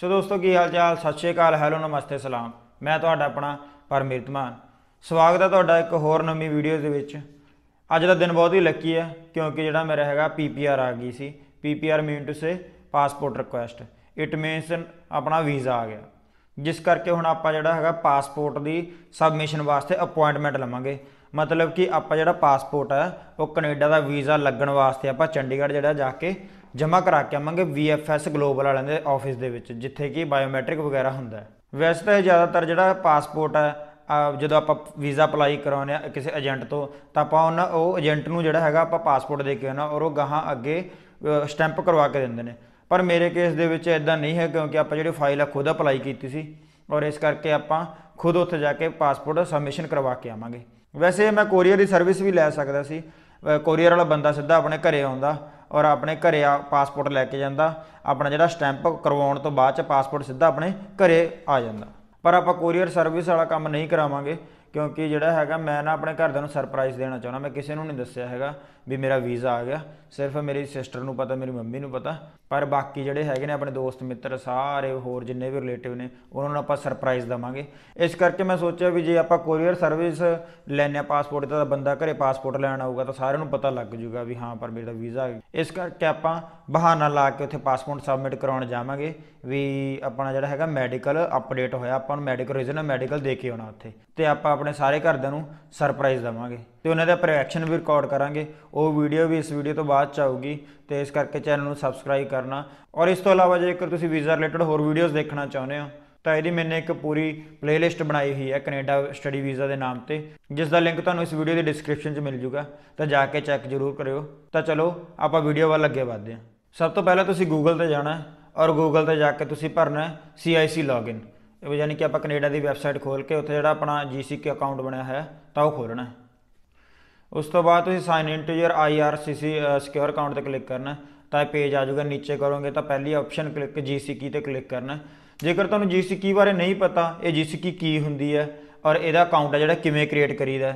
ਸੋ ਦੋਸਤੋ ਕੀ ਹਾਲ ਚਾਲ ਸਤਿ ਸ਼੍ਰੀ ਅਕਾਲ ਹੈਲੋ ਨਮਸਤੇ ਸਲਾਮ ਮੈਂ ਤੁਹਾਡਾ ਆਪਣਾ ਪਰਮਿਤ ਮਾਨ ਸਵਾਗਤ ਹੈ ਤੁਹਾਡਾ ਇੱਕ ਹੋਰ ਨਵੀਂ ਵੀਡੀਓ ਦੇ ਵਿੱਚ ਅੱਜ ਦਾ ਦਿਨ ਬਹੁਤ ਹੀ ਲੱਕੀ ਹੈ ਕਿਉਂਕਿ ਜਿਹੜਾ ਮੇਰਾ ਹੈਗਾ ਪੀਪੀਆਰ ਆ ਗਈ ਸੀ PPR mean to say passport request it means ਆਪਣਾ ਵੀਜ਼ਾ ਆ ਗਿਆ ਜਿਸ ਕਰਕੇ ਹੁਣ ਆਪਾਂ ਜਿਹੜਾ ਹੈਗਾ ਪਾਸਪੋਰਟ ਦੀ ਸਬਮਿਸ਼ਨ ਵਾਸਤੇ ਅਪਾਇੰਟਮੈਂਟ ਲਵਾਂਗੇ ਮਤਲਬ ਕਿ ਆਪਾਂ ਜਿਹੜਾ ਪਾਸਪੋਰਟ ਹੈ ਉਹ ਕੈਨੇਡਾ ਦਾ ਵੀਜ਼ਾ ਲੱਗਣ ਵਾਸਤੇ ਆਪਾਂ ਚੰਡੀਗੜ੍ਹ ਜਿਹੜਾ ਜਾ ਕੇ ਜਮ੍ਹਾਂ ਕਰਾ ਕੇ ਆਵਾਂਗੇ VFS ਗਲੋਬਲ ਵਾਲਿਆਂ ਦੇ ਆਫਿਸ ਦੇ ਵਿੱਚ ਜਿੱਥੇ ਕਿ ਬਾਇਓਮੈਟ੍ਰਿਕ ਵਗੈਰਾ ਹੁੰਦਾ ਹੈ ਵੈਸੇ ਤਾਂ ਜ਼ਿਆਦਾਤਰ ਜਿਹੜਾ ਪਾਸਪੋਰਟ ਹੈ ਜਦੋਂ ਆਪਾਂ ਵੀਜ਼ਾ ਅਪਲਾਈ ਕਰਾਉਂਦੇ ਆ ਕਿਸੇ ਏਜੰਟ ਤੋਂ ਤਾਂ ਆਪਾਂ ਉਹਨਾਂ ਉਹ ਏਜੰਟ ਨੂੰ ਜਿਹੜਾ ਹੈਗਾ ਆਪਾਂ ਪਾਸਪੋਰਟ ਦੇ ਕੇ ਆਉਣਾ ਔਰ ਉਹ ਗਾਹਾਂ ਅੱਗੇ ਸਟੈਂਪ ਕਰਵਾ ਕੇ ਦਿੰਦੇ ਨੇ ਪਰ ਮੇਰੇ ਕੇਸ ਦੇ ਵਿੱਚ ਇਦਾਂ ਨਹੀਂ ਹੈ ਕਿਉਂਕਿ ਆਪਾਂ ਜਿਹੜੀ ਫਾਈਲ ਆ ਖੁਦ ਅਪਲਾਈ ਕੀਤੀ ਸੀ ਔਰ ਇਸ ਕਰਕੇ ਆਪਾਂ ਖੁਦ ਉੱਥੇ ਜਾ ਕੇ ਪਾਸਪੋਰਟ ਸਬਮਿਸ਼ਨ ਕਰਵਾ ਕੇ ਆਵਾਂਗੇ ਵੈਸੇ ਮੈਂ ਕੋਰੀਅਰ ਦੀ ਸਰਵਿਸ ਵੀ ਲੈ ਸਕਦਾ ਸੀ ਕੋਰੀਅਰ ਵਾਲਾ ਬੰਦਾ ਸਿੱਧਾ ਆਪਣੇ ਘਰੇ ਆਉਂਦਾ ਔਰ ਆਪਣੇ ਘਰੇ ਆ ਪਾਸਪੋਰਟ ਲੈ ਕੇ ਜਾਂਦਾ ਆਪਣਾ ਜਿਹੜਾ ਸਟੈਂਪ ਕਰਵਾਉਣ ਤੋਂ ਬਾਅਦ ਚ ਪਾਸਪੋਰਟ ਸਿੱਧਾ ਆਪਣੇ ਘਰੇ ਆ ਜਾਂਦਾ ਪਰ ਆਪਾਂ ਕੋਰੀਅਰ ਸਰਵਿਸ ਵਾਲਾ ਕੰਮ ਨਹੀਂ ਕਰਾਵਾਂਗੇ ਕਿਉਂਕਿ ਜਿਹੜਾ ਹੈਗਾ ਮੈਂ ਨਾ ਆਪਣੇ ਘਰਦਿਆਂ ਨੂੰ ਸਰਪ੍ਰਾਈਜ਼ ਦੇਣਾ ਚਾਹੁੰਦਾ ਮੈਂ ਕਿਸੇ ਨੂੰ ਨਹੀਂ ਦੱਸਿਆ ਹੈਗਾ ਵੀ ਮੇਰਾ ਵੀਜ਼ਾ ਆ ਗਿਆ ਸਿਰਫ ਮੇਰੀ ਸਿਸਟਰ ਨੂੰ ਪਤਾ ਮੇਰੀ ਮੰਮੀ ਨੂੰ ਪਤਾ ਪਰ ਬਾਕੀ ਜਿਹੜੇ ਹੈਗੇ ਨੇ ਆਪਣੇ ਦੋਸਤ ਮਿੱਤਰ ਸਾਰੇ ਹੋਰ ਜਿੰਨੇ ਵੀ ਰਿਲੇਟਿਵ ਨੇ ਉਹਨਾਂ ਨੂੰ ਆਪਾਂ ਸਰਪ੍ਰਾਈਜ਼ ਦਵਾਂਗੇ ਇਸ ਕਰਕੇ ਮੈਂ ਸੋਚਿਆ ਵੀ ਜੇ ਆਪਾਂ ਕੋਰੀਅਰ ਸਰਵਿਸ ਲੈਣੇ ਆ ਪਾਸਪੋਰਟ ਦਾ ਬੰਦਾ ਘਰੇ ਪਾਸਪੋਰਟ ਲੈਣ ਆਊਗਾ ਤਾਂ ਸਾਰਿਆਂ ਨੂੰ ਪਤਾ ਲੱਗ ਜੂਗਾ ਵੀ ਹਾਂ ਪਰ ਮੇਰਾ ਵੀਜ਼ਾ ਆ ਗਿਆ ਇਸ ਕਰਕੇ ਆਪਾਂ ਬਹਾਨਾ ਲਾ ਕੇ ਉੱਥੇ ਪਾਸਪੋਰਟ ਸਬਮਿਟ ਕਰਾਉਣ ਜਾਵਾਂਗੇ ਵੀ ਆਪਣਾ ਜਿਹੜਾ ਹੈਗਾ ਮੈਡੀਕਲ ਅਪਡੇਟ ਹੋਇਆ ਆਪਾਂ ਨੂੰ ਮੈਡੀਕਲ ਰੀਜਨਲ ਮੈਡੀਕਲ ਦੇ ਕੇ ਆਉਣਾ ਉੱਥੇ ਤੇ ਆਪਾਂ ਆਪਣੇ ਸਾਰੇ ਘਰਦਿਆਂ ਨੂੰ ਸਰਪ੍ਰਾਈਜ਼ ਦਵਾਂਗੇ ਤੇ ਉਹਨਾਂ ਦਾ ਪ੍ਰੋਐਕਸ਼ਨ ਵੀ ਰਿਕਾਰਡ ਕਰਾਂਗੇ ਉਹ ਵੀਡੀਓ ਵੀ ਇਸ ਵੀਡੀਓ ਤੋਂ ਬਾਅਦ ਚ ਆਊਗੀ ਤੇ ਇਸ ਕਰਕੇ ਚੈਨਲ ਨੂੰ ਸਬਸਕ੍ਰਾਈਬ ਕਰਨਾ ਔਰ ਇਸ ਤੋਂ ਇਲਾਵਾ ਜੇਕਰ ਤੁਸੀਂ ਵੀਜ਼ਾ ਰਿਲੇਟਡ ਹੋਰ ਵੀਡੀਓਜ਼ ਦੇਖਣਾ ਚਾਹੁੰਦੇ ਹੋ ਤਾਂ ਇਹਦੀ ਮੈਨੇ ਇੱਕ ਪੂਰੀ ਪਲੇਲਿਸਟ ਬਣਾਈ ਹੋਈ ਹੈ ਕੈਨੇਡਾ ਸਟੱਡੀ ਵੀਜ਼ਾ ਦੇ ਨਾਮ ਤੇ ਜਿਸ ਦਾ ਲਿੰਕ ਤੁਹਾਨੂੰ ਇਸ ਵੀਡੀਓ ਦੀ ਡਿਸਕ੍ਰਿਪਸ਼ਨ 'ਚ ਮਿਲ ਜੂਗਾ ਤਾਂ ਜਾ ਕੇ ਚੈੱਕ ਜ਼ਰੂਰ ਕਰਿਓ ਤਾਂ ਚਲੋ ਆਪਾਂ ਵੀਡੀਓ ਵੱਲ ਅੱਗੇ ਵਧਦੇ ਹਾਂ ਸਭ ਤੋਂ ਪਹਿਲਾਂ ਤੁਸੀਂ ਗੂਗਲ ਤੇ ਜਾਣਾ ਔਰ ਗੂਗਲ ਤੇ ਜਾ ਕੇ ਤੁਸੀਂ ਭਰਨਾ ਹੈ CIC ਲੌਗਇਨ ਵੀ ਯਾਨੀ ਕਿ ਆਪਾਂ ਕੈਨੇਡਾ ਦੀ ਵੈਬਸਾਈਟ ਖੋਲ ਕੇ ਉੱਥੇ ਜਿਹੜਾ ਆਪਣਾ GCK ਅਕਾਊਂਟ ਬਣਿਆ ਹੈ ਤਾਂ ਉਹ ਖੋਲਣਾ ਹੈ ਉਸ ਤੋਂ ਬਾਅਦ ਤੁਸੀਂ sign in to your IRCC secure account ਤੇ ਕਲਿੱਕ ਕਰਨਾ ਤਾਂ ਇਹ ਪੇਜ ਆ ਜਾਊਗਾ ਨੀਚੇ ਕਰੋਗੇ ਤਾਂ ਪਹਿਲੀ ਆਪਸ਼ਨ ਕਲਿੱਕ GCK ਤੇ ਕਲਿੱਕ ਕਰਨਾ ਜੇਕਰ ਤੁਹਾਨੂੰ GCK ਬਾਰੇ ਨਹੀਂ ਪਤਾ ਇਹ GCK ਕੀ ਹੁੰਦੀ ਹੈ ਔਰ ਇਹਦਾ ਅਕਾਊਂਟ ਹੈ ਜਿਹੜਾ ਕਿਵੇਂ ਕ੍ਰੀਏਟ ਕਰੀਦਾ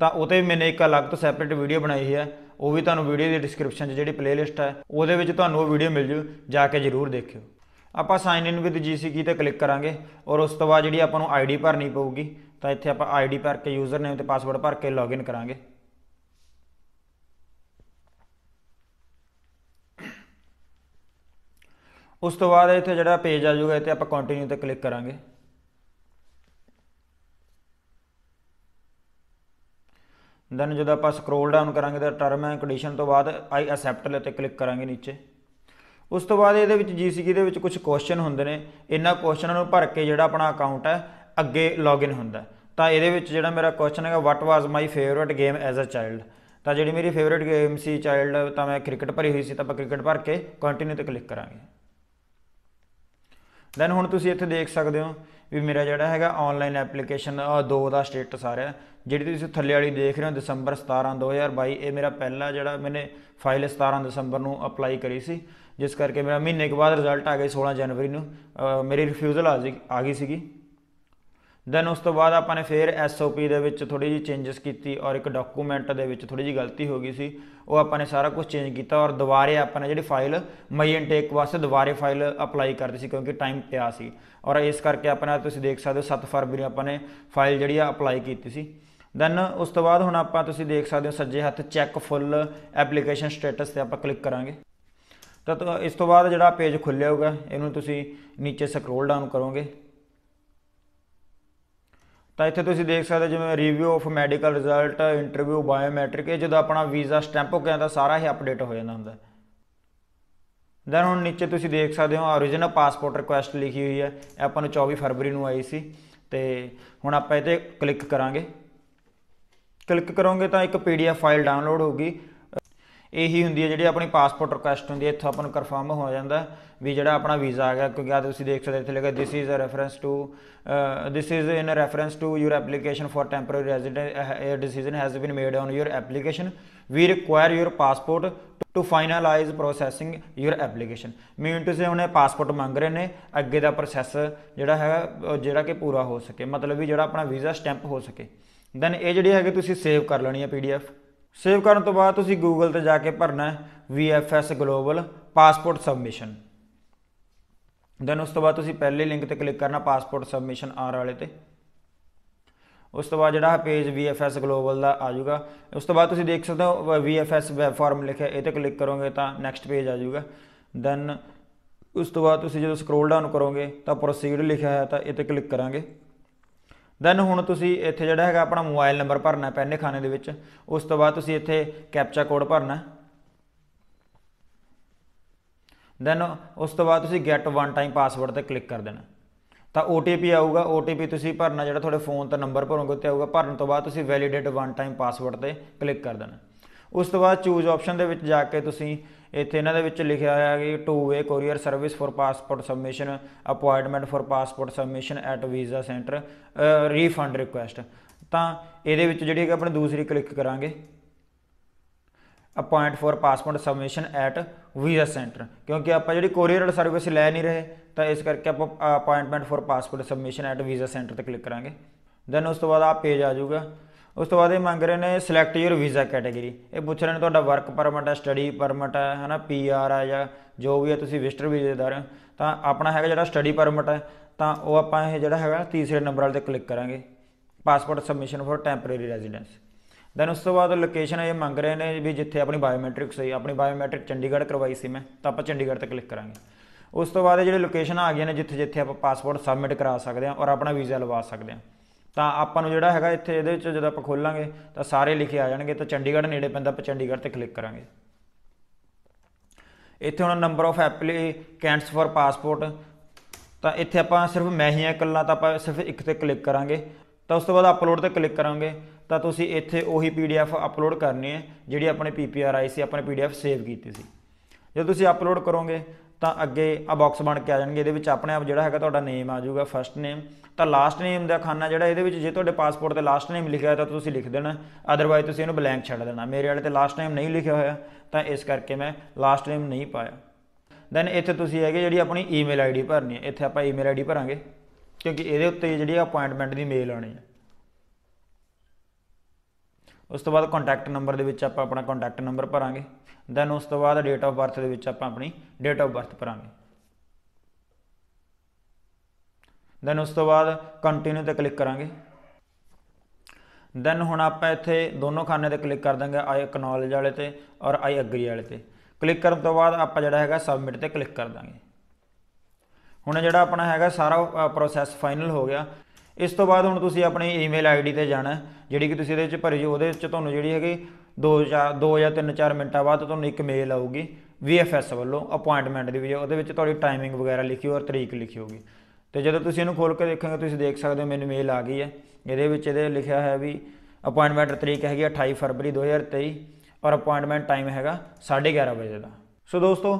ਤਾਂ ਉਹਤੇ ਮੈਨੇ ਇੱਕ ਅਲੱਗ ਤੋਂ ਸੈਪਰੇਟ ਵੀਡੀਓ ਬਣਾਈ ਹੈ ਉਹ ਵੀ ਤੁਹਾਨੂੰ ਵੀਡੀਓ ਦੀ ਡਿਸਕ੍ਰਿਪਸ਼ਨ 'ਚ ਜਿਹੜੀ ਪਲੇਲਿਸਟ ਹੈ ਉਹਦੇ ਵਿੱਚ ਤੁਹਾਨੂੰ ਉਹ ਵੀਡੀਓ ਮਿਲ ਜੂ ਜਾ ਕੇ ਜ਼ਰੂਰ ਦੇਖਿਓ ਆਪਾਂ ਸਾਈਨ ਇਨ ਵਿਦ GCK ਤੇ ਕਲਿੱਕ ਕਰਾਂਗੇ ਔਰ ਉਸ ਤੋਂ ਬਾਅਦ ਜਿਹੜੀ ਆਪਾਂ ਨੂੰ ਆਈਡੀ ਭਰਨੀ ਪਊਗੀ ਤਾਂ ਇੱਥੇ ਆਪਾਂ ਆਈਡੀ ਭਰ ਕੇ ਯੂਜ਼ਰ ਨੇਮ ਤੇ ਪਾਸਵਰਡ ਭਰ ਕੇ ਲੌਗਇਨ ਕਰਾਂਗੇ ਉਸ ਤੋਂ ਬਾਅਦ ਇੱਥੇ ਜਿਹੜਾ ਪੇਜ ਆ ਜਾਊਗਾ ਇੱਥੇ ਆਪਾਂ ਕੰਟੀਨਿਊ ਤੇ ਕਲਿੱਕ ਕਰਾਂਗੇ ਦਨ ਜਦੋਂ ਆਪਾਂ ਸਕਰੋਲ ਡਾਊਨ ਕਰਾਂਗੇ ਤਾਂ ਟਰਮ ਐਂਡ ਕੰਡੀਸ਼ਨ ਤੋਂ ਬਾਅਦ ਆਈ ਅਸੈਪਟ ਤੇ ਕਲਿੱਕ ਕਰਾਂਗੇ ਨੀਚੇ ਉਸ ਤੋਂ ਬਾਅਦ ਇਹਦੇ ਵਿੱਚ ਜੀਸੀਕੇ ਦੇ ਵਿੱਚ ਕੁਝ ਕੁਐਸਚਨ ਹੁੰਦੇ ਨੇ ਇਹਨਾਂ ਕੁਐਸਚਨਾਂ ਨੂੰ ਭਰ ਕੇ ਜਿਹੜਾ ਆਪਣਾ ਅਕਾਊਂਟ ਹੈ ਅੱਗੇ ਲੌਗਇਨ ਹੁੰਦਾ ਤਾਂ ਇਹਦੇ ਵਿੱਚ ਜਿਹੜਾ ਮੇਰਾ ਕੁਐਸਚਨ ਹੈਗਾ what was my favourite game as a child ਤਾਂ ਜਿਹੜੀ ਮੇਰੀ ਫੇਵਰਿਟ ਗੇਮ ਸੀ ਚਾਈਲਡ ਤਾਂ ਮੈਂ ਕ੍ਰਿਕਟ ਭਰੀ ਹੋਈ ਸੀ ਤਾਂ ਆਪਾਂ ਕ੍ਰਿਕਟ ਭਰ ਕੇ ਕੰਟੀਨਿਊ ਤੇ ਕਲਿੱਕ ਕਰਾਂਗੇ ਦੈਨ ਹੁਣ ਤੁਸੀਂ ਇੱਥੇ ਦੇਖ ਸਕਦੇ ਹੋ ਵੀ ਮੇਰਾ ਜਿਹੜਾ ਹੈਗਾ ਆਨਲਾਈਨ ਐਪਲੀਕੇਸ਼ਨ 2 ਦਾ ਸਟੇਟਸ ਆ ਰਿਹਾ ਜਿਹੜੀ ਤੁਸੀਂ ਥੱਲੇ ਵਾਲੀ ਦੇਖ ਰਹੇ ਹੋ ਦਸੰਬਰ 17 2022 ਇਹ ਮੇਰਾ ਪਹਿਲਾ ਜਿਹੜਾ ਮੈਨੇ ਫਾਈਲ 17 ਦਸੰਬਰ ਨੂੰ ਅਪਲਾਈ ਕਰੀ ਸੀ ਜਿਸ ਕਰਕੇ ਮੇਰਾ ਮਹੀਨੇ ਕੇ ਬਾਅਦ ਰਿਜ਼ਲਟ ਆ ਗਿਆ 16 ਜਨਵਰੀ ਨੂੰ ਮੇਰੀ ਰਿਫਿਊਜ਼ਲ ਆ ਗਈ ਸੀਗੀ ਦੈਨ ਉਸ ਤੋਂ ਬਾਅਦ ਆਪਾਂ ਨੇ ਫੇਰ ਐਸਓਪੀ ਦੇ ਵਿੱਚ ਥੋੜੀ ਜਿਹੀ ਚੇਂਜਸ ਕੀਤੀ ਔਰ ਇੱਕ ਡਾਕੂਮੈਂਟ ਦੇ ਵਿੱਚ ਥੋੜੀ ਜਿਹੀ ਗਲਤੀ ਹੋ ਗਈ ਸੀ ਉਹ ਆਪਾਂ ਨੇ ਸਾਰਾ ਕੁਝ ਚੇਂਜ ਕੀਤਾ ਔਰ ਦੁਬਾਰੇ ਆਪਾਂ ਨੇ ਜਿਹੜੀ ਫਾਈਲ ਮਈ ਇਨਟੇਕ ਵਾਸਤੇ ਦੁਬਾਰੇ ਫਾਈਲ ਅਪਲਾਈ ਕਰਦੀ ਸੀ ਕਿਉਂਕਿ ਟਾਈਮ ਪਿਆ ਸੀ ਔਰ ਇਸ ਕਰਕੇ ਨੇ ਤੁਸੀਂ ਦੇਖ ਸਕਦੇ ਹੋ 7 ਫਰਵਰੀ ਆਪਾਂ ਨੇ ਫਾਈਲ ਜਿਹੜੀ ਆ ਅਪਲਾਈ ਕੀਤੀ ਸੀ ਦੈਨ ਉਸ ਤੋਂ ਬਾਅਦ ਹੁਣ ਆਪਾਂ ਤੁਸੀਂ ਦੇਖ ਸਕਦੇ ਹੋ ਸੱਜੇ ਹੱਥ ਚੈੱਕ ਫੁੱਲ ਐਪਲੀਕੇਸ਼ਨ ਸਟੇਟਸ ਤੇ ਆਪਾਂ ਕਲਿੱਕ ਕਰਾਂਗੇ ਤਾਂ ਇਸ ਤੋਂ ਬਾਅਦ ਜਿਹੜਾ ਪੇਜ ਖੁੱਲਿਆ ਹੋਗਾ ਇਹਨੂੰ ਤੁਸੀਂ ਨੀਚੇ ਸਕਰੋਲ ਡਾਊਨ ਕਰੋਗੇ ਤਾਂ ਇੱਥੇ ਤੁਸੀਂ ਦੇਖ ਸਕਦੇ ਜਿਵੇਂ review of medical result interview biometric ਇਹ ਜਦੋਂ ਆਪਣਾ ਵੀਜ਼ਾ ਸਟੈਂਪ ਹੋ ਗਿਆ ਤਾਂ ਸਾਰਾ ਇਹ ਅਪਡੇਟ ਹੋ ਜਾਂਦਾ ਹੁੰਦਾ ਦੈਨ ਹੁਣ ਨੀਚੇ ਤੁਸੀਂ ਦੇਖ ਸਕਦੇ ਹੋ origignal ਪਾਸਪੋਰਟ ਰਿਕੁਐਸਟ ਲਿਖੀ ਹੋਈ ਹੈ ਇਹ ਆਪਾਂ ਨੂੰ 24 ਫਰਵਰੀ ਨੂੰ ਆਈ ਸੀ ਤੇ ਹੁਣ ਆਪਾਂ ਤੇ ਕਲਿੱਕ ਕਰਾਂਗੇ ਕਲਿੱਕ ਕਰੋਗੇ ਤਾਂ ਇੱਕ ਪੀਡੀਐਫ ਫਾਈਲ ਡਾਊਨਲੋਡ ਹੋਊਗੀ ਇਹੀ ਹੁੰਦੀ ਹੈ ਜਿਹੜੀ ਆਪਣੀ ਪਾਸਪੋਰਟ ਰਿਕੁਐਸਟ ਹੁੰਦੀ ਹੈ ਇੱਥੋਂ ਆਪਾਂ ਨੂੰ ਕਨਫਰਮ ਹੋ ਜਾਂਦਾ ਵੀ ਜਿਹੜਾ ਆਪਣਾ ਵੀਜ਼ਾ ਆ ਗਿਆ ਕਿਉਂਕਿ ਆ ਤੁਸੀਂ ਦੇਖ ਸਕਦੇ ਇੱਥੇ ਲਿਖਿਆ this is a reference to this is in reference to your application for temporary resident a decision has been made on your application we require your passport to finalise processing your application mean to say ਉਹਨੇ passport ਮੰਗ ਰਹੇ ਨੇ ਅੱਗੇ ਦਾ process ਜਿਹੜਾ ਹੈਗਾ ਜਿਹੜਾ ਕਿ ਪੂਰਾ ਹੋ ਸਕੇ ਮਤਲਬ ਵੀ ਜਿਹੜਾ ਆਪਣਾ ਵੀਜ਼ਾ ਸਟੈਂਪ ਹੋ ਸਕੇ ਦੈਨ ਇਹ ਜਿਹੜੀ ਹੈਗੀ ਤੁਸੀਂ ਸੇਵ ਕਰ ਲੈਣੀ ਹੈ ਪੀਡੀਐਫ ਸੇਵ ਕਰਨ ਤੋਂ ਬਾਅਦ ਤੁਸੀਂ ਗੂਗਲ ਤੇ ਜਾ ਕੇ ਭਰਨਾ ਹੈ VFS Global passport submission then ਉਸ ਤੋਂ ਬਾਅਦ ਤੁਸੀਂ ਪਹਿਲੇ ਲਿੰਕ ਤੇ ਕਲਿੱਕ ਕਰਨਾ ਪਾਸਪੋਰਟ ਸਬਮਿਸ਼ਨ ਆਰ ਵਾਲੇ ਤੇ ਉਸ ਤੋਂ ਬਾਅਦ ਜਿਹੜਾ ਪੇਜ VFS Global ਦਾ ਆ ਜਾਊਗਾ ਉਸ ਤੋਂ ਬਾਅਦ ਤੁਸੀਂ ਦੇਖ ਸਕਦੇ ਹੋ VFS ਵੈਬ ਫਾਰਮ ਲਿਖਿਆ ਇਹ ਤੇ ਕਲਿੱਕ ਕਰੋਗੇ ਤਾਂ ਨੈਕਸਟ ਪੇਜ ਆ ਜਾਊਗਾ ਦੈਨ ਉਸ ਤੋਂ ਬਾਅਦ ਤੁਸੀਂ ਜਦੋਂ ਸਕਰੋਲ ਡਾਊਨ ਕਰੋਗੇ ਤਾਂ ਪ੍ਰੋਸੀਡ ਲਿਖਿਆ ਹੈ ਤਾਂ ਇਹ ਤੇ ਕਲਿੱਕ ਕਰਾਂਗੇ ਦੈਨ ਹੁਣ ਤੁਸੀਂ ਇੱਥੇ ਜਿਹੜਾ ਹੈਗਾ ਆਪਣਾ ਮੋਬਾਈਲ ਨੰਬਰ ਭਰਨਾ ਪੈਨੇ ਖਾਨੇ ਦੇ ਵਿੱਚ ਉਸ ਤੋਂ ਬਾਅਦ ਤੁਸੀਂ ਇੱਥੇ ਕੈਪਚਾ ਕੋਡ ਭਰਨਾ ਦੈਨ ਉਸ ਤੋਂ ਬਾਅਦ ਤੁਸੀਂ ਗੈਟ ਵਨ ਟਾਈਮ ਪਾਸਵਰਡ ਤੇ ਕਲਿੱਕ ਕਰ ਦੇਣਾ ਤਾਂ OTP ਆਊਗਾ OTP ਤੁਸੀਂ ਭਰਨਾ ਜਿਹੜਾ ਤੁਹਾਡੇ ਫੋਨ ਤੇ ਨੰਬਰ ਭਰੋਗੇ ਤੇ ਆਊਗਾ ਭਰਨ ਤੋਂ ਬਾਅਦ ਤੁਸੀਂ ਵੈਲੀਡੇਟ ਵਨ ਟਾਈਮ ਪਾਸਵਰਡ ਤੇ ਕਲਿੱਕ ਕਰ ਦੇਣਾ ਉਸ ਤੋਂ ਬਾਅਦ ਚੂਜ਼ ਆਪਸ਼ਨ ਦੇ ਵਿੱਚ ਜਾ ਕੇ ਤੁਸੀਂ ਇੱਥੇ ਇਹਨਾਂ ਦੇ ਵਿੱਚ ਲਿਖਿਆ ਹੋਇਆ ਹੈ ਕਿ two way courier service for passport submission appointment for passport submission at visa centre refund request ਤਾਂ ਇਹਦੇ ਵਿੱਚ ਜਿਹੜੀ ਹੈ ਆਪਣੇ ਦੂਸਰੀ ਕਲਿੱਕ ਕਰਾਂਗੇ appoint for passport submission at visa centre ਕਿਉਂਕਿ ਆਪਾਂ ਜਿਹੜੀ ਕੋਰੀਅਰ ਸਰਵਿਸ ਲੈ ਨਹੀਂ ਰਹੇ ਤਾਂ ਇਸ ਕਰਕੇ ਆਪਾਂ appointment for passport submission at visa centre ਤੇ ਕਲਿੱਕ ਕਰਾਂਗੇ ਦੈਨ ਉਸ ਤੋਂ ਬਾਅਦ ਆ ਪੇਜ ਆ ਜਾਊਗਾ ਉਸ ਤੋਂ ਬਾਅਦ ਇਹ ਮੰਗ ਰਹੇ ਨੇ ਸਿਲੈਕਟ ਯੂਰ ਵੀਜ਼ਾ ਕੈਟਾਗਰੀ ਇਹ ਪੁੱਛ ਰਹੇ ਨੇ ਤੁਹਾਡਾ ਵਰਕ ਪਰਮਿਟ ਹੈ ਸਟੱਡੀ ਪਰਮਿਟ ਹੈ ਹਨਾ ਪੀਆਰ ਹੈ ਜਾਂ ਜੋ ਵੀ ਹੈ ਤੁਸੀਂ ਵਿਜ਼ਟਰ ਵੀਜ਼ੇ ਵੀਜ਼ੇਦਾਰ ਤਾਂ ਆਪਣਾ ਹੈਗਾ ਜਿਹੜਾ ਸਟੱਡੀ ਪਰਮਿਟ ਹੈ ਤਾਂ ਉਹ ਆਪਾਂ ਇਹ ਜਿਹੜਾ ਹੈਗਾ ਤੀਸਰੇ ਨੰਬਰ ਵਾਲੇ ਤੇ ਕਲਿੱਕ ਕਰਾਂਗੇ passport submission for temporary residence then ਉਸ ਤੋਂ ਬਾਅਦ ਲੋਕੇਸ਼ਨ ਇਹ ਮੰਗ ਰਹੇ ਨੇ ਵੀ ਜਿੱਥੇ ਆਪਣੀ ਬਾਇਓਮੈਟ੍ਰਿਕ ਹੈ ਆਪਣੀ ਬਾਇਓਮੈਟ੍ਰਿਕ ਚੰਡੀਗੜ੍ਹ ਕਰਵਾਈ ਸੀ ਮੈਂ ਤਾਂ ਆਪਾਂ ਚੰਡੀਗੜ੍ਹ ਤੇ ਕਲਿੱਕ ਕਰਾਂਗੇ ਉਸ ਤੋਂ ਬਾਅਦ ਜਿਹੜੇ ਲੋਕੇਸ਼ਨ ਆ ਗਏ ਨੇ ਜਿੱਥੇ ਜਿੱਥੇ ਆਪਾਂ ਪਾਸਪੋਰਟ ਸਬਮਿਟ ਕਰਾ ਸਕਦੇ ਹਾਂ ਔਰ ਆਪਣਾ ਵੀਜ਼ਾ ਲਵਾ ਸਕਦੇ ਹਾਂ ਤਾਂ ਆਪਾਂ ਨੂੰ ਜਿਹੜਾ ਹੈਗਾ ਇੱਥੇ ਇਹਦੇ ਵਿੱਚ ਜਦੋਂ ਆਪਾਂ ਖੋਲਾਂਗੇ ਤਾਂ ਸਾਰੇ ਲਿਖੇ ਆ ਜਾਣਗੇ ਤਾਂ ਚੰਡੀਗੜ੍ਹ ਨੇੜੇ ਪੈਂਦਾ ਆਪਾਂ ਚੰਡੀਗੜ੍ਹ ਤੇ ਕਲਿੱਕ ਕਰਾਂਗੇ ਇੱਥੇ ਹੁਣ number of applicants for passport ਤਾਂ ਇੱਥੇ ਆਪਾਂ ਸਿਰਫ ਮੈਂ ਹੀ ਆ ਇਕੱਲਾ ਤਾਂ ਆਪਾਂ ਸਿਰਫ ਇੱਕ ਤੇ ਕਲਿੱਕ ਕਰਾਂਗੇ ਤਾਂ ਉਸ ਤੋਂ ਬਾਅਦ ਅਪਲੋਡ ਤੇ ਕਲਿੱਕ ਕਰਾਂਗੇ ਤਾਂ ਤੁਸੀਂ ਇੱਥੇ ਉਹੀ ਪੀਡੀਐਫ ਅਪਲੋਡ ਕਰਨੀ ਹੈ ਜਿਹੜੀ ਆਪਣੇ ਪੀਪੀਆਰ ਆਈ ਸੀ ਆਪਣੇ ਪੀਡੀਐਫ ਸੇਵ ਕੀਤੀ ਸੀ ਜਦੋਂ ਤੁਸੀਂ ਅਪਲੋਡ ਕਰੋਗੇ ਤਾਂ ਅੱਗੇ ਆ ਬਾਕਸ ਬਣ ਕੇ ਆ ਜਾਣਗੇ ਇਹਦੇ ਵਿੱਚ ਆਪਣੇ ਆਪ ਜਿਹੜਾ ਹੈਗਾ ਤੁਹਾਡਾ ਨੇਮ ਆ ਜਾਊਗਾ ਫਰਸਟ ਨੇਮ ਤਾਂ ਲਾਸਟ ਨੇਮ ਦਾ ਖਾਨਾ ਜਿਹੜਾ ਇਹਦੇ ਵਿੱਚ ਜੇ ਤੁਹਾਡੇ ਪਾਸਪੋਰਟ ਤੇ ਲਾਸਟ ਨੇਮ ਲਿਖਿਆ ਤਾਂ ਤੁਸੀਂ ਲਿਖ ਦੇਣਾ ਅਦਰਵਾਇਜ਼ ਤੁਸੀਂ ਇਹਨੂੰ ਬਲੈਂਕ ਛੱਡ ਦੇਣਾ ਮੇਰੇ ਵਾਲੇ ਤੇ ਲਾਸਟ ਨੇਮ ਨਹੀਂ ਲਿਖਿਆ ਹੋਇਆ ਤਾਂ ਇਸ ਕਰਕੇ ਮੈਂ ਲਾਸਟ ਨੇਮ ਨਹੀਂ ਪਾਇਆ ਦੈਨ ਇੱਥੇ ਤੁਸੀਂ ਹੈਗੇ ਜਿਹੜੀ ਆਪਣੀ ਈਮੇਲ ਆਈਡੀ ਭਰਨੀ ਹੈ ਇੱਥੇ ਆਪਾਂ ਈਮੇਲ ਆਈਡੀ ਭਰਾਂਗੇ ਕਿਉਂਕਿ ਇਹਦੇ ਉੱਤੇ ਜਿਹੜੀ ਅਪਾਇੰਟਮੈਂਟ ਦੀ ਮੇਲ ਆਣੀ ਹੈ ਉਸ ਤੋਂ ਬਾਅਦ ਕੰਟੈਕਟ ਨੰਬਰ ਦੇ ਵਿੱਚ ਆਪਾਂ ਆਪਣਾ ਕੰਟੈਕਟ ਨੰਬਰ ਭਰਾਂਗੇ ਦੈਨ ਉਸ ਤੋਂ ਬਾਅਦ ਡੇਟ ਆਫ ਬਰਥ ਦੇ ਵਿੱਚ ਆਪਾਂ ਆਪਣੀ ਡੇਟ ਆਫ ਬਰਥ ਭਰਾਂਗੇ ਦੈਨ ਉਸ ਤੋਂ ਬਾਅਦ ਕੰਟੀਨਿਊ ਤੇ ਕਲਿੱਕ ਕਰਾਂਗੇ ਦੈਨ ਹੁਣ ਆਪਾਂ ਇੱਥੇ ਦੋਨੋਂ ਖਾਨੇ ਤੇ ਕਲਿੱਕ ਕਰ ਦਾਂਗੇ ਆਈ ਅਕਨੋਲਜ ਵਾਲੇ ਤੇ ਔਰ ਆਈ ਐਗਰੀ ਵਾਲੇ ਤੇ ਕਲਿੱਕ ਕਰਨ ਤੋਂ ਬਾਅਦ ਆਪਾਂ ਜਿਹੜਾ ਹੈਗਾ ਸਬਮਿਟ ਤੇ ਕਲਿੱਕ ਕਰ ਦਾਂਗੇ ਹੁਣ ਜਿਹੜਾ ਆਪਣਾ ਹੈਗਾ ਸਾਰਾ ਪ੍ਰੋਸੈਸ ਫਾਈਨਲ ਹੋ ਗਿਆ ਇਸ ਤੋਂ ਬਾਅਦ ਹੁਣ ਤੁਸੀਂ ਆਪਣੀ ਈਮੇਲ ਆਈਡੀ ਤੇ ਜਾਣਾ ਜਿਹੜੀ ਕਿ ਤੁਸੀਂ ਇਹਦੇ ਵਿੱਚ ਭਰੀ ਉਹਦੇ ਵਿੱਚ ਤੁਹਾਨੂੰ ਜਿਹੜੀ ਹੈਗੀ 2 2 ਜਾਂ 3-4 ਮਿੰਟਾਂ ਬਾਅਦ ਤੁਹਾਨੂੰ ਇੱਕ ਮੇਲ ਆਊਗੀ VFS ਵੱਲੋਂ ਅਪਾਇੰਟਮੈਂਟ ਦੀ ਵੀ ਉਹਦੇ ਵਿੱਚ ਤੁਹਾਡੀ ਟਾਈਮਿੰਗ ਵਗੈਰਾ ਲਿਖੀ ਹੋਰ ਤਰੀਕ ਲਿਖੀ ਹੋਗੀ ਤੇ ਜਦੋਂ ਤੁਸੀਂ ਇਹਨੂੰ ਖੋਲ ਕੇ ਦੇਖੋਗੇ ਤੁਸੀਂ ਦੇਖ ਸਕਦੇ ਹੋ ਮੈਨੂੰ ਮੇਲ ਆ ਗਈ ਹੈ ਇਹਦੇ ਵਿੱਚ ਇਹਦੇ ਲਿਖਿਆ ਹੈ ਵੀ ਅਪਾਇੰਟਮੈਂਟ ਤਰੀਕ ਹੈਗੀ 28 ਫਰਵਰੀ 2023 ਔਰ ਅਪਾਇੰਟਮੈਂਟ ਟਾਈਮ ਹੈਗਾ 11:30 ਵਜੇ ਦਾ ਸੋ ਦੋਸਤੋ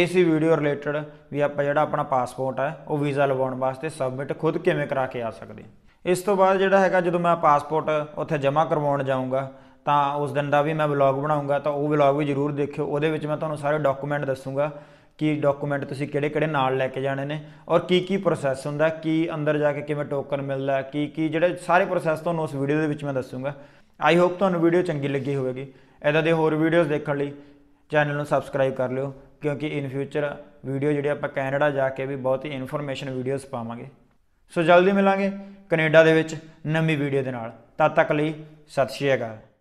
ਇਹ ਸੀ ਵੀਡੀਓ ਰਿਲੇਟਡ ਵੀ ਆਪਾਂ ਜਿਹੜਾ ਆਪਣਾ ਪਾਸਪੋਰਟ ਹੈ ਉਹ ਵੀਜ਼ਾ ਲਵਾਉਣ ਵਾਸਤੇ ਸਬਮਿਟ ਖੁਦ ਕਿਵੇਂ ਕਰਾ ਕੇ ਆ ਸਕਦੇ ਇਸ ਤੋਂ ਬਾਅਦ ਜਿਹੜਾ ਹੈਗਾ ਜਦੋਂ ਮੈਂ ਪਾਸਪੋਰਟ ਉੱਥੇ ਜਮ੍ਹਾਂ ਕਰਵਾਉਣ ਜਾਊਂਗਾ ਤਾਂ ਉਸ ਦਿਨ ਦਾ ਵੀ ਮੈਂ ਵਲੌਗ ਬਣਾਉਂਗਾ ਤਾਂ ਉਹ ਵਲੌਗ ਵੀ ਜ਼ਰੂਰ ਦੇਖਿਓ ਉਹਦੇ ਵਿੱਚ ਮੈਂ ਤੁਹਾਨੂੰ ਸਾਰੇ ਡਾਕੂਮੈਂਟ ਦੱਸੂਗਾ ਕੀ ਡਾਕੂਮੈਂਟ ਤੁਸੀਂ ਕਿਹੜੇ-ਕਿਹੜੇ ਨਾਲ ਲੈ ਕੇ ਜਾਣੇ ਨੇ ਔਰ ਕੀ-ਕੀ ਪ੍ਰੋਸੈਸ ਹੁੰਦਾ ਕੀ ਅੰਦਰ ਜਾ ਕੇ ਕਿਵੇਂ ਟੋਕਨ ਮਿਲਦਾ ਕੀ-ਕੀ ਜਿਹੜੇ ਸਾਰੇ ਪ੍ਰੋਸੈਸ ਤੁਹਾਨੂੰ ਉਸ ਵੀਡੀਓ ਦੇ ਵਿੱਚ ਮੈਂ ਦੱਸੂਗਾ ਆਈ ਹੋਪ ਤੁਹਾਨੂੰ ਵੀਡੀਓ ਚੰਗੀ ਲੱਗੀ ਹੋਵੇਗੀ ਇਦਾਂ ਦੇ ਹੋਰ ਵੀਡੀਓਜ਼ ਦੇਖਣ ਲਈ ਚੈਨਲ ਨੂੰ ਸਬਸਕ੍ਰਾਈਬ ਕਰ ਲਿਓ ਕਿਉਂਕਿ ਇਨ ਫਿਊਚਰ ਵੀਡੀਓ ਜਿਹੜੇ ਆਪਾਂ ਕੈਨੇਡਾ ਜਾ ਕੇ ਵੀ ਬਹੁਤ ਹੀ ਇਨਫੋਰਮੇਸ਼ਨ ਵੀਡੀਓਜ਼ ਪਾਵਾਂਗੇ ਸੋ ਜਲਦੀ ਮਿਲਾਂਗੇ ਕੈਨੇਡਾ ਦੇ ਵਿੱਚ ਨਵੀਂ ਵੀਡੀਓ ਦੇ ਨਾਲ ਤਦ ਤੱਕ ਲਈ ਸਤਿ ਸ਼੍ਰੀ ਅਕਾਲ